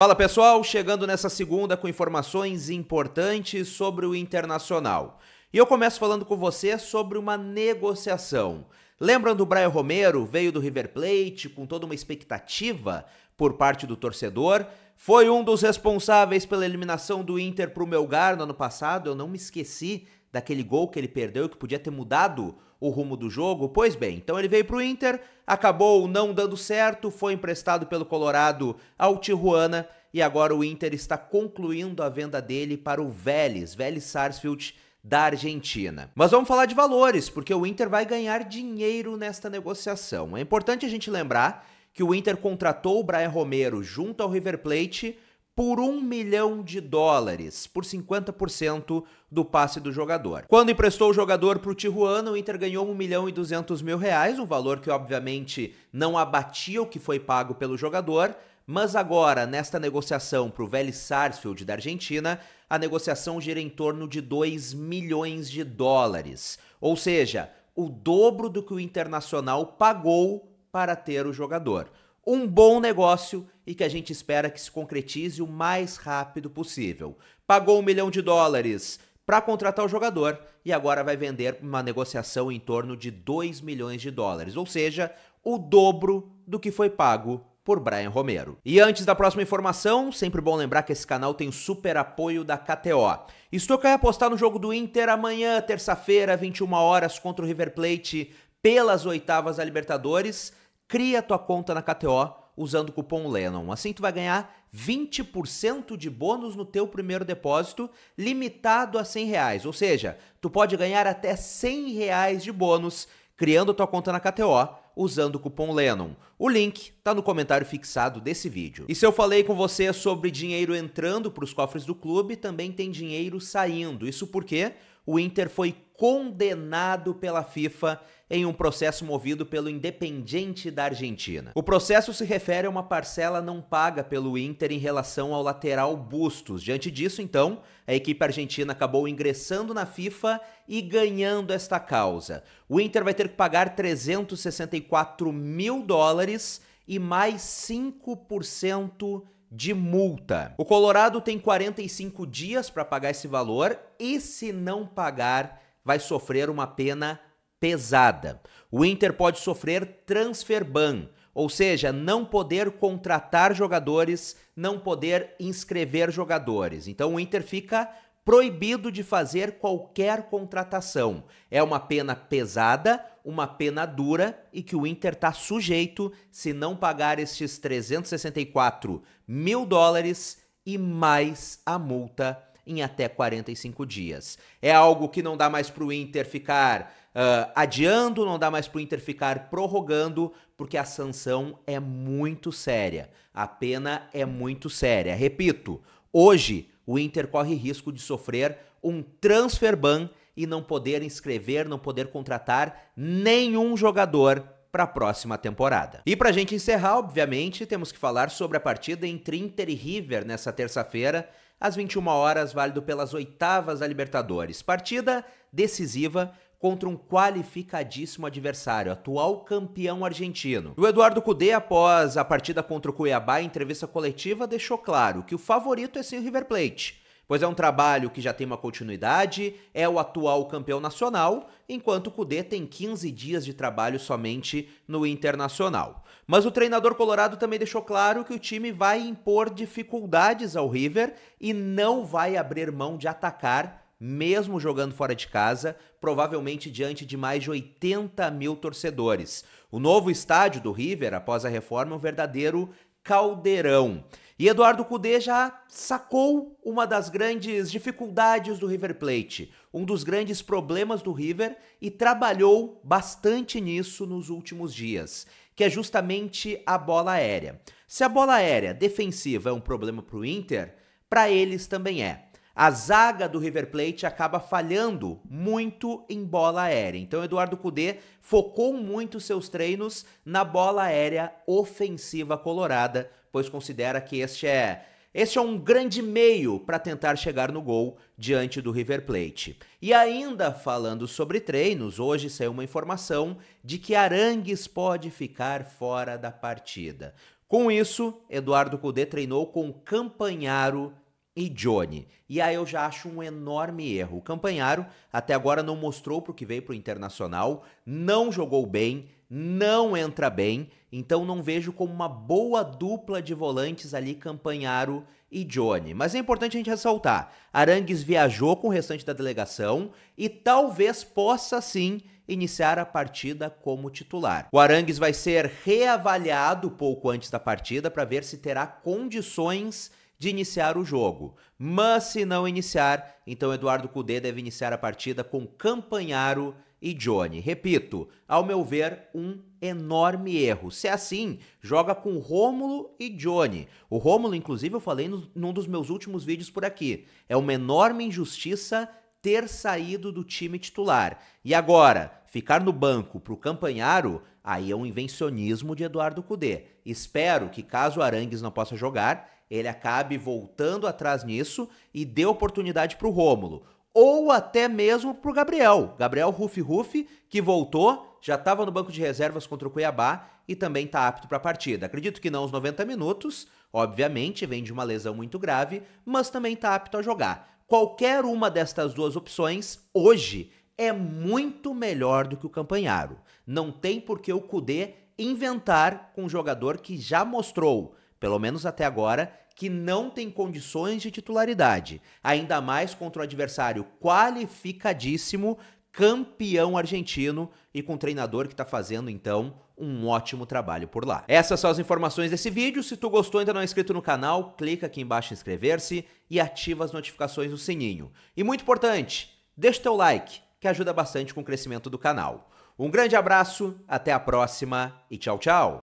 Fala pessoal, chegando nessa segunda com informações importantes sobre o internacional. E eu começo falando com você sobre uma negociação. Lembram do Brian Romero, veio do River Plate com toda uma expectativa por parte do torcedor. Foi um dos responsáveis pela eliminação do Inter para o Melgar no ano passado. Eu não me esqueci daquele gol que ele perdeu que podia ter mudado o rumo do jogo? Pois bem, então ele veio para o Inter, acabou não dando certo, foi emprestado pelo Colorado ao Tijuana e agora o Inter está concluindo a venda dele para o Vélez, Vélez Sarsfield da Argentina. Mas vamos falar de valores, porque o Inter vai ganhar dinheiro nesta negociação. É importante a gente lembrar que o Inter contratou o Brian Romero junto ao River Plate por um milhão de dólares, por 50% do passe do jogador. Quando emprestou o jogador para o Tijuana, o Inter ganhou 1 milhão e 200 mil reais, um valor que obviamente não abatia o que foi pago pelo jogador, mas agora, nesta negociação para o Vélez Sarsfield da Argentina, a negociação gira em torno de 2 milhões de dólares, ou seja, o dobro do que o Internacional pagou para ter o jogador um bom negócio e que a gente espera que se concretize o mais rápido possível. Pagou um milhão de dólares para contratar o jogador e agora vai vender uma negociação em torno de 2 milhões de dólares, ou seja, o dobro do que foi pago por Brian Romero. E antes da próxima informação, sempre bom lembrar que esse canal tem super apoio da KTO. Estou querendo apostar no jogo do Inter amanhã, terça-feira, 21 horas contra o River Plate, pelas oitavas da Libertadores cria tua conta na KTO usando o cupom Lennon. Assim tu vai ganhar 20% de bônus no teu primeiro depósito, limitado a 100 reais. Ou seja, tu pode ganhar até 100 reais de bônus criando tua conta na KTO usando o cupom Lennon. O link tá no comentário fixado desse vídeo. E se eu falei com você sobre dinheiro entrando para os cofres do clube, também tem dinheiro saindo. Isso porque o Inter foi condenado pela FIFA em um processo movido pelo Independiente da Argentina. O processo se refere a uma parcela não paga pelo Inter em relação ao lateral Bustos. Diante disso, então, a equipe argentina acabou ingressando na FIFA e ganhando esta causa. O Inter vai ter que pagar 364 mil dólares e mais 5% de multa. O Colorado tem 45 dias para pagar esse valor e, se não pagar, vai sofrer uma pena pesada. O Inter pode sofrer transfer ban, ou seja, não poder contratar jogadores, não poder inscrever jogadores. Então o Inter fica proibido de fazer qualquer contratação. É uma pena pesada, uma pena dura e que o Inter está sujeito se não pagar estes 364 mil dólares e mais a multa em até 45 dias. É algo que não dá mais para o Inter ficar uh, adiando, não dá mais para o Inter ficar prorrogando, porque a sanção é muito séria. A pena é muito séria. Repito, hoje o Inter corre risco de sofrer um transfer ban e não poder inscrever, não poder contratar nenhum jogador para a próxima temporada. E para a gente encerrar, obviamente, temos que falar sobre a partida entre Inter e River nessa terça-feira, às 21 horas, válido pelas oitavas da Libertadores. Partida decisiva contra um qualificadíssimo adversário, atual campeão argentino. O Eduardo Cudê, após a partida contra o Cuiabá em entrevista coletiva, deixou claro que o favorito é sim o River Plate, pois é um trabalho que já tem uma continuidade, é o atual campeão nacional, enquanto o Cudê tem 15 dias de trabalho somente no Internacional. Mas o treinador colorado também deixou claro que o time vai impor dificuldades ao River e não vai abrir mão de atacar mesmo jogando fora de casa, provavelmente diante de mais de 80 mil torcedores. O novo estádio do River, após a reforma, é um verdadeiro caldeirão. E Eduardo Cudê já sacou uma das grandes dificuldades do River Plate, um dos grandes problemas do River e trabalhou bastante nisso nos últimos dias, que é justamente a bola aérea. Se a bola aérea defensiva é um problema para o Inter, para eles também é a zaga do River Plate acaba falhando muito em bola aérea. Então, Eduardo Cudê focou muito seus treinos na bola aérea ofensiva colorada, pois considera que este é este é um grande meio para tentar chegar no gol diante do River Plate. E ainda falando sobre treinos, hoje saiu uma informação de que Arangues pode ficar fora da partida. Com isso, Eduardo Cudê treinou com Campanharo e Johnny. E aí eu já acho um enorme erro. O Campanharo até agora não mostrou para o que veio para o Internacional, não jogou bem, não entra bem, então não vejo como uma boa dupla de volantes ali Campanharo e Johnny. Mas é importante a gente ressaltar, Arangues viajou com o restante da delegação e talvez possa sim iniciar a partida como titular. O Arangues vai ser reavaliado pouco antes da partida para ver se terá condições de iniciar o jogo. Mas se não iniciar, então Eduardo Cudê deve iniciar a partida com Campanharo e Johnny. Repito, ao meu ver, um enorme erro. Se é assim, joga com Rômulo e Johnny. O Rômulo, inclusive, eu falei no, num dos meus últimos vídeos por aqui. É uma enorme injustiça ter saído do time titular. E agora, ficar no banco para o Campanharo, aí é um invencionismo de Eduardo Cudê. Espero que, caso Arangues não possa jogar, ele acabe voltando atrás nisso e dê oportunidade para o Rômulo. Ou até mesmo para o Gabriel. Gabriel Rufi Rufi, que voltou, já estava no banco de reservas contra o Cuiabá e também está apto para a partida. Acredito que não os 90 minutos, obviamente, vem de uma lesão muito grave, mas também está apto a jogar. Qualquer uma destas duas opções, hoje, é muito melhor do que o Campanharo. Não tem por que o Cudê inventar com um jogador que já mostrou pelo menos até agora, que não tem condições de titularidade, ainda mais contra um adversário qualificadíssimo, campeão argentino e com um treinador que está fazendo então um ótimo trabalho por lá. Essas são as informações desse vídeo. Se tu gostou e ainda não é inscrito no canal, clica aqui embaixo em inscrever-se e ativa as notificações do sininho. E muito importante, deixa teu like, que ajuda bastante com o crescimento do canal. Um grande abraço, até a próxima e tchau, tchau!